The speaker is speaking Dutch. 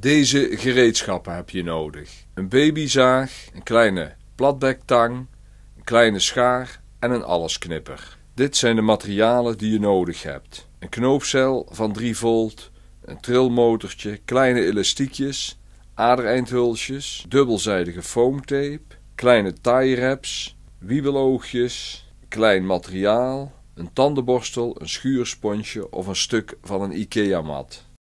Deze gereedschappen heb je nodig. Een babyzaag, een kleine platbektang, een kleine schaar en een allesknipper. Dit zijn de materialen die je nodig hebt. Een knoopcel van 3 volt, een trilmotortje, kleine elastiekjes, adereindhulsjes, dubbelzijdige foamtape, kleine tie wraps, wiebeloogjes, klein materiaal, een tandenborstel, een schuursponsje of een stuk van een IKEA-mat.